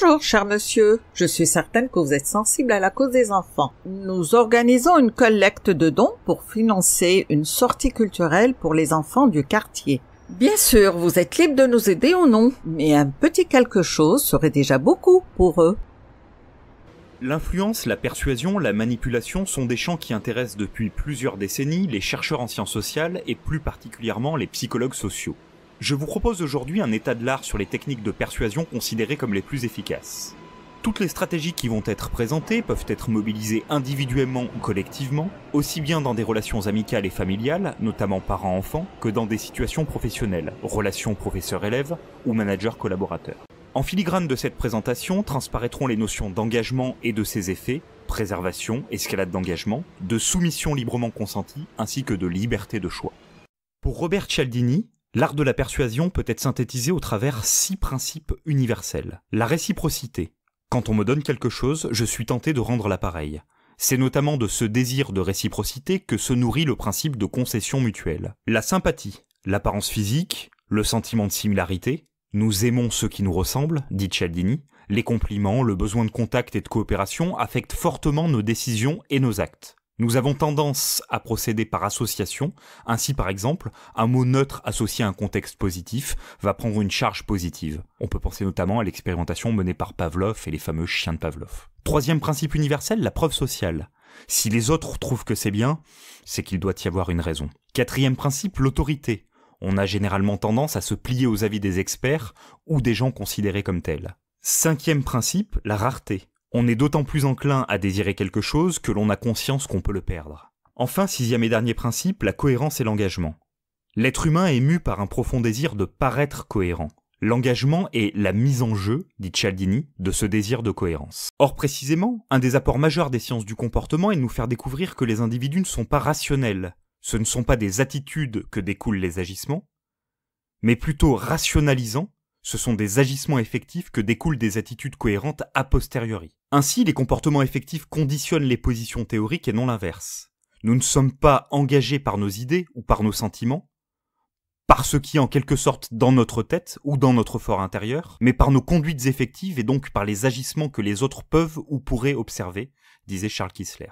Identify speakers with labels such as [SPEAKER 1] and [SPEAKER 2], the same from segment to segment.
[SPEAKER 1] Bonjour, cher monsieur. Je suis certaine que vous êtes sensible à la cause des enfants. Nous organisons une collecte de dons pour financer une sortie culturelle pour les enfants du quartier. Bien sûr, vous êtes libre de nous aider ou non, mais un petit quelque chose serait déjà beaucoup pour eux. L'influence, la persuasion, la manipulation sont des champs qui intéressent depuis plusieurs décennies les chercheurs en sciences sociales et plus particulièrement les psychologues sociaux. Je vous propose aujourd'hui un état de l'art sur les techniques de persuasion considérées comme les plus efficaces. Toutes les stratégies qui vont être présentées peuvent être mobilisées individuellement ou collectivement, aussi bien dans des relations amicales et familiales, notamment parents-enfants, que dans des situations professionnelles, relations professeur-élève ou manager-collaborateur. En filigrane de cette présentation transparaîtront les notions d'engagement et de ses effets, préservation, escalade d'engagement, de soumission librement consentie, ainsi que de liberté de choix. Pour Robert Cialdini, L'art de la persuasion peut être synthétisé au travers six principes universels. La réciprocité. Quand on me donne quelque chose, je suis tenté de rendre l'appareil. C'est notamment de ce désir de réciprocité que se nourrit le principe de concession mutuelle. La sympathie. L'apparence physique, le sentiment de similarité, nous aimons ceux qui nous ressemblent, dit Cialdini, les compliments, le besoin de contact et de coopération affectent fortement nos décisions et nos actes. Nous avons tendance à procéder par association, ainsi par exemple, un mot neutre associé à un contexte positif va prendre une charge positive. On peut penser notamment à l'expérimentation menée par Pavlov et les fameux chiens de Pavlov. Troisième principe universel, la preuve sociale. Si les autres trouvent que c'est bien, c'est qu'il doit y avoir une raison. Quatrième principe, l'autorité. On a généralement tendance à se plier aux avis des experts ou des gens considérés comme tels. Cinquième principe, la rareté. On est d'autant plus enclin à désirer quelque chose que l'on a conscience qu'on peut le perdre. Enfin, sixième et dernier principe, la cohérence et l'engagement. L'être humain est mu par un profond désir de paraître cohérent. L'engagement est la mise en jeu, dit Cialdini, de ce désir de cohérence. Or précisément, un des apports majeurs des sciences du comportement est de nous faire découvrir que les individus ne sont pas rationnels. Ce ne sont pas des attitudes que découlent les agissements, mais plutôt rationalisants ce sont des agissements effectifs que découlent des attitudes cohérentes a posteriori. Ainsi, les comportements effectifs conditionnent les positions théoriques et non l'inverse. Nous ne sommes pas engagés par nos idées ou par nos sentiments, par ce qui est en quelque sorte dans notre tête ou dans notre fort intérieur, mais par nos conduites effectives et donc par les agissements que les autres peuvent ou pourraient observer, disait Charles Kissler.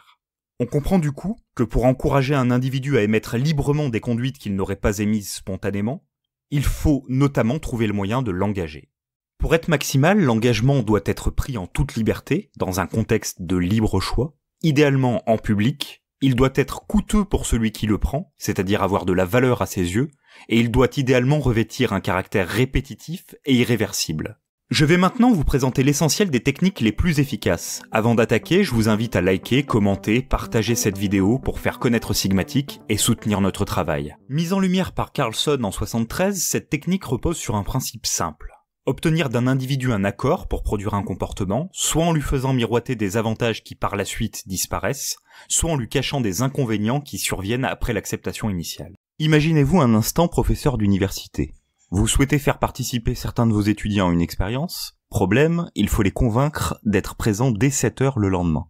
[SPEAKER 1] On comprend du coup que pour encourager un individu à émettre librement des conduites qu'il n'aurait pas émises spontanément, il faut notamment trouver le moyen de l'engager. Pour être maximal, l'engagement doit être pris en toute liberté, dans un contexte de libre choix, idéalement en public, il doit être coûteux pour celui qui le prend, c'est-à-dire avoir de la valeur à ses yeux, et il doit idéalement revêtir un caractère répétitif et irréversible. Je vais maintenant vous présenter l'essentiel des techniques les plus efficaces. Avant d'attaquer, je vous invite à liker, commenter, partager cette vidéo pour faire connaître Sigmatic et soutenir notre travail. Mise en lumière par Carlson en 73, cette technique repose sur un principe simple. Obtenir d'un individu un accord pour produire un comportement, soit en lui faisant miroiter des avantages qui par la suite disparaissent, soit en lui cachant des inconvénients qui surviennent après l'acceptation initiale. Imaginez-vous un instant professeur d'université. Vous souhaitez faire participer certains de vos étudiants à une expérience Problème, il faut les convaincre d'être présents dès 7 heures le lendemain.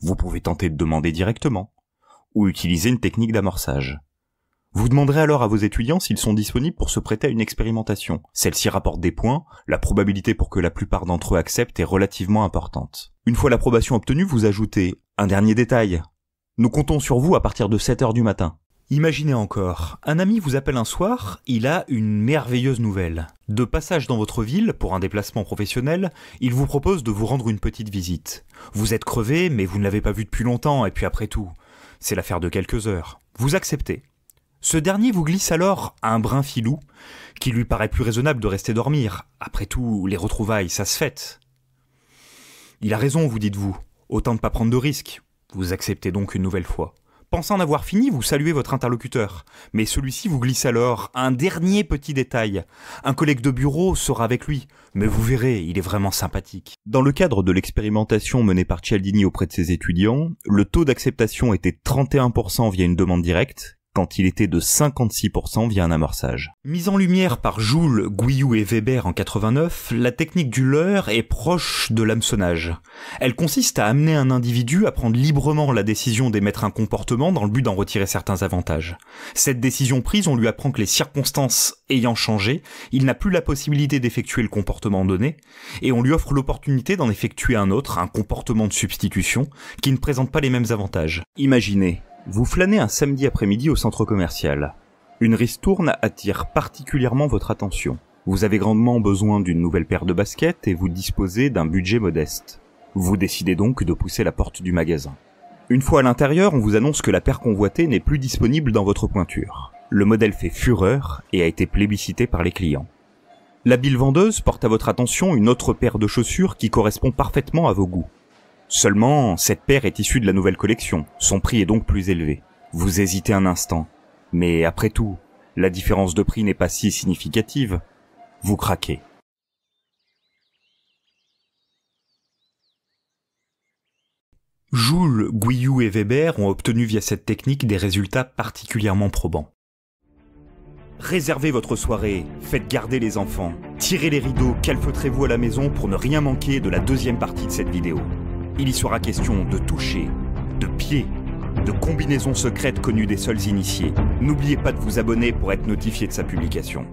[SPEAKER 1] Vous pouvez tenter de demander directement, ou utiliser une technique d'amorçage. Vous demanderez alors à vos étudiants s'ils sont disponibles pour se prêter à une expérimentation. Celle-ci rapporte des points, la probabilité pour que la plupart d'entre eux acceptent est relativement importante. Une fois l'approbation obtenue, vous ajoutez un dernier détail. Nous comptons sur vous à partir de 7 heures du matin. Imaginez encore, un ami vous appelle un soir, il a une merveilleuse nouvelle. De passage dans votre ville, pour un déplacement professionnel, il vous propose de vous rendre une petite visite. Vous êtes crevé, mais vous ne l'avez pas vu depuis longtemps, et puis après tout, c'est l'affaire de quelques heures. Vous acceptez. Ce dernier vous glisse alors un brin filou, qui lui paraît plus raisonnable de rester dormir. Après tout, les retrouvailles, ça se fête. Il a raison, vous dites-vous. Autant ne pas prendre de risques. Vous acceptez donc une nouvelle fois. Pensant en avoir fini, vous saluez votre interlocuteur, mais celui-ci vous glisse alors un dernier petit détail. Un collègue de bureau sera avec lui, mais vous verrez, il est vraiment sympathique. Dans le cadre de l'expérimentation menée par Cialdini auprès de ses étudiants, le taux d'acceptation était 31% via une demande directe, quand il était de 56% via un amorçage. Mise en lumière par Joule, Guyou et Weber en 89, la technique du leurre est proche de l'hameçonnage. Elle consiste à amener un individu à prendre librement la décision d'émettre un comportement dans le but d'en retirer certains avantages. Cette décision prise, on lui apprend que les circonstances ayant changé, il n'a plus la possibilité d'effectuer le comportement donné, et on lui offre l'opportunité d'en effectuer un autre, un comportement de substitution, qui ne présente pas les mêmes avantages. Imaginez, vous flânez un samedi après-midi au centre commercial. Une ristourne attire particulièrement votre attention. Vous avez grandement besoin d'une nouvelle paire de baskets et vous disposez d'un budget modeste. Vous décidez donc de pousser la porte du magasin. Une fois à l'intérieur, on vous annonce que la paire convoitée n'est plus disponible dans votre pointure. Le modèle fait fureur et a été plébiscité par les clients. L'habile vendeuse porte à votre attention une autre paire de chaussures qui correspond parfaitement à vos goûts. Seulement, cette paire est issue de la nouvelle collection, son prix est donc plus élevé. Vous hésitez un instant, mais après tout, la différence de prix n'est pas si significative. Vous craquez. Joule, Guyou et Weber ont obtenu via cette technique des résultats particulièrement probants. Réservez votre soirée, faites garder les enfants, tirez les rideaux, calfeutrez-vous à la maison pour ne rien manquer de la deuxième partie de cette vidéo. Il y sera question de toucher, de pieds, de combinaisons secrètes connues des seuls initiés. N'oubliez pas de vous abonner pour être notifié de sa publication.